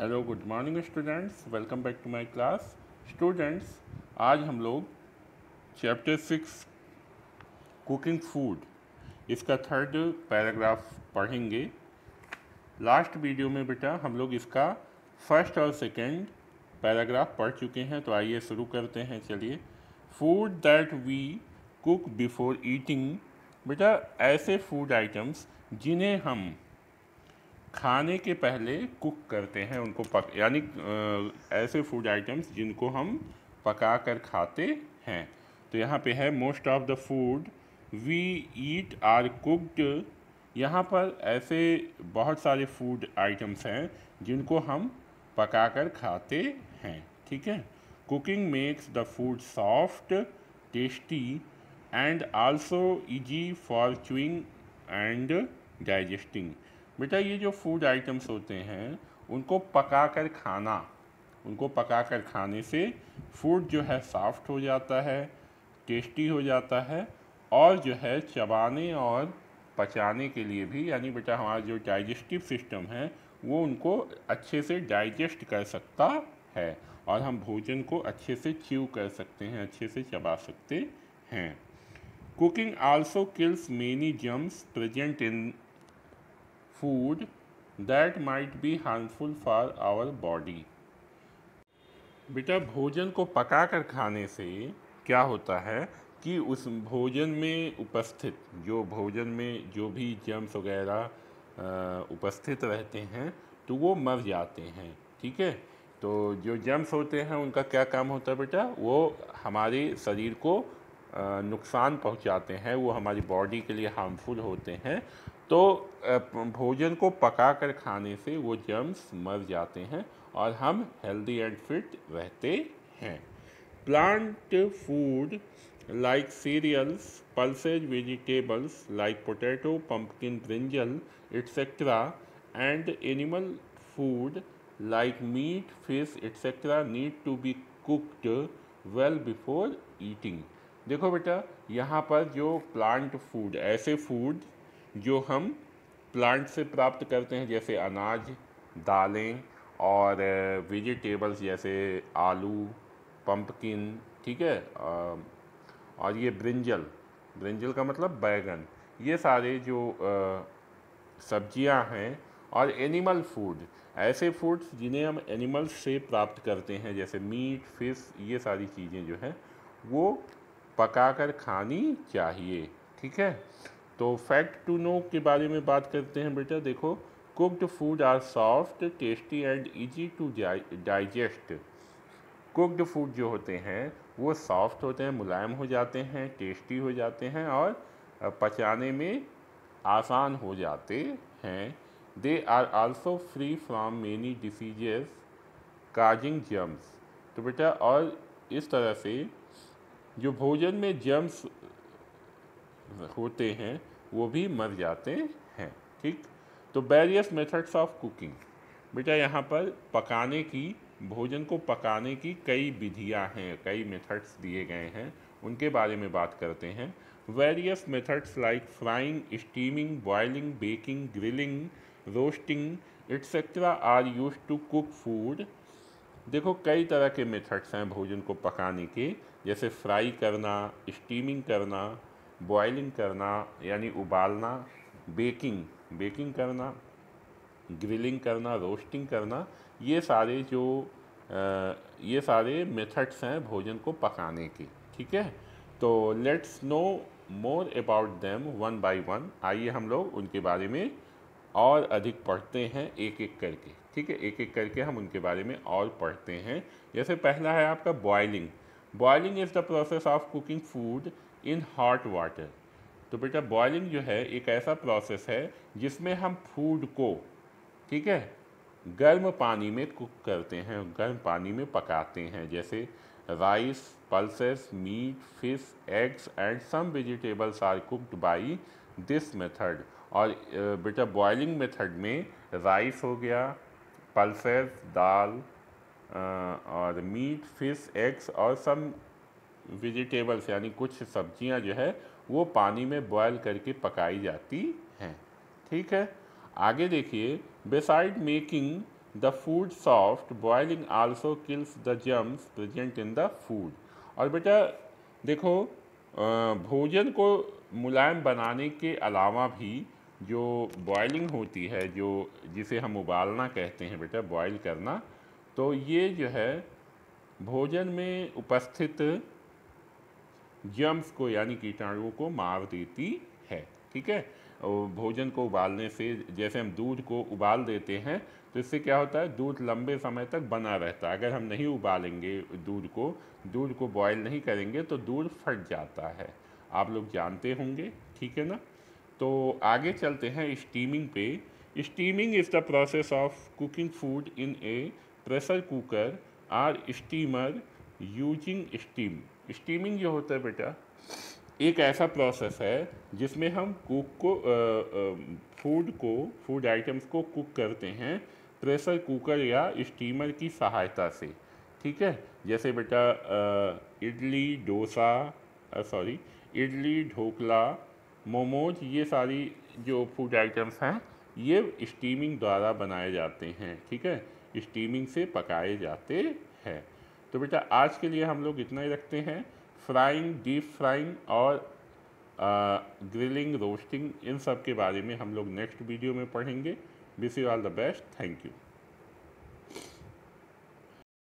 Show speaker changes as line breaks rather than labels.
Hello good morning students welcome back to my class students आज हम लोग chapter six cooking food इसका third paragraph पढ़ेंगे last video में बेटा हम लोग इसका फर्स्ट और सेकंड पैराग्राफ पढ़ चुके हैं तो आइए शुरू करते हैं चलिए food that we cook before eating बेटा ऐसे फूड आइटम्स जिन्हें हम खाने के पहले कुक करते हैं उनको पक यानी ऐसे फूड आइटम्स जिनको हम पका कर खाते हैं तो यहाँ पे है most of the food we eat are cooked यहाँ पर ऐसे बहुत सारे फूड आइटम्स हैं जिनको हम पका कर खाते हैं ठीक है cooking makes the food soft tasty and also easy for chewing and digesting बेटा ये जो फूड आइटम्स होते हैं उनको पका कर खाना उनको पका कर खाने से फूड जो है सॉफ्ट हो जाता है टेस्टी हो जाता है और जो है चबाने और पचाने के लिए भी यानी बेटा हमारा जो डाइजेस्टिव सिस्टम है वो उनको अच्छे से डाइजेस्ट कर सकता है और हम भोजन को अच्छे से च्यू कर सकते हैं अच्छे से चबा सकते हैं cooking also kills many germs present in food that might be harmful for our body. बेटा भोजन को पका कर खाने से क्या होता है कि उस भोजन में उपस्थित जो भोजन में जो भी जम्स वगैरह उपस्थित रहते हैं तो वो मर जाते हैं ठीक है तो जो जम्स होते हैं उनका क्या काम होता है बेटा वो हमारे शरीर को नुकसान पहुंचाते हैं वो हमारी बॉडी के लिए हार्मफुल होते हैं तो भोजन को पका कर खाने से वो जर्म्स मर जाते हैं और हम हेल्दी एंड फिट रहते हैं plant food like cereals pulses vegetables like potato pumpkin brinjal etcetera and animal food like meat fish etcetera need to be cooked well before eating देखो बेटा यहाँ पर जो प्लांट फूड ऐसे फूड जो हम प्लांट से प्राप्त करते हैं जैसे अनाज दालें और वेजिटेबल्स जैसे आलू पम्पकिन ठीक है और ये ब्रिंजल ब्रिंजल का मतलब बैगन ये सारे जो सब्जियां हैं और एनिमल फूड ऐसे फूड्स जिन्हें हम एनिमल्स से प्राप्त करते हैं जैसे मीट फिश ये सारी चीज़ें जो हैं वो पकाकर खानी चाहिए ठीक है तो फैक्ट टू नो के बारे में बात करते हैं बेटा देखो cooked food are soft tasty and easy to digest cooked food जो होते हैं वो सॉफ्ट होते हैं मुलायम हो जाते हैं टेस्टी हो जाते हैं और पचाने में आसान हो जाते हैं they are also free from many diseases causing germs तो बेटा और इस तरह से जो भोजन में जम्स होते हैं वो भी मर जाते हैं ठीक तो वेरियस मेथड्स ऑफ कुकिंग बेटा यहाँ पर पकाने की भोजन को पकाने की कई विधियाँ हैं कई मेथड्स दिए गए हैं उनके बारे में बात करते हैं various methods like frying steaming boiling baking grilling roasting etcetera are use to cook food देखो कई तरह के मेथड्स हैं भोजन को पकाने के जैसे फ्राई करना स्टीमिंग करना बॉयलिंग करना यानी उबालना बेकिंग बेकिंग करना ग्रिलिंग करना रोस्टिंग करना ये सारे जो आ, ये सारे मेथड्स हैं भोजन को पकाने के ठीक है तो let's know more about them one by one आइए हम लोग उनके बारे में और अधिक पढ़ते हैं एक एक करके ठीक है एक एक करके हम उनके बारे में और पढ़ते हैं जैसे पहला है आपका boiling boiling is the process of cooking food in hot water तो बेटा बॉयलिंग जो है एक ऐसा प्रोसेस है जिसमें हम फूड को ठीक है गर्म पानी में कुक करते हैं गर्म पानी में पकाते हैं जैसे rice pulses meat fish eggs and some vegetables are cooked by this method और बेटा बॉयलिंग मेथड में राइस हो गया पल्सेस दाल और मीट फिश एग्स और सम वेजिटेबल्स यानी कुछ सब्जियां जो है वो पानी में बॉयल करके पकाई जाती हैं ठीक है आगे देखिए beside making the food soft boiling also kills the germs present in the food और बेटा देखो भोजन को मुलायम बनाने के अलावा भी जो बॉयलिंग होती है जो जिसे हम उबालना कहते हैं बेटा बॉयल करना तो ये जो है भोजन में उपस्थित जम्स को यानी कीटाणुओं को मार देती है ठीक है और भोजन को उबालने से जैसे हम दूध को उबाल देते हैं तो इससे क्या होता है दूध लंबे समय तक बना रहता है अगर हम नहीं उबालेंगे दूध को दूध को बॉयल नहीं करेंगे तो दूध फट जाता है आप लोग जानते होंगे ठीक है ना तो आगे चलते हैं स्टीमिंग पे steaming is the process of cooking food in a pressure cooker or steamer using steam steaming जो होता है बेटा एक ऐसा प्रोसेस है जिसमें हम कुक को फूड को फूड आइटम्स को कुक करते हैं प्रेशर कुकर या स्टीमर की सहायता से ठीक है जैसे बेटा इडली डोसा सॉरी इडली ढोकला मोमोज ये सारी जो फूड आइटम्स हैं ये स्टीमिंग द्वारा बनाए जाते हैं ठीक है स्टीमिंग से पकाए जाते हैं तो बेटा आज के लिए हम लोग इतना ही रखते हैं फ्राइंग डीप फ्राइंग और आ, ग्रिलिंग रोस्टिंग इन सब के बारे में हम लोग नेक्स्ट वीडियो में पढ़ेंगे wish you all the best thank you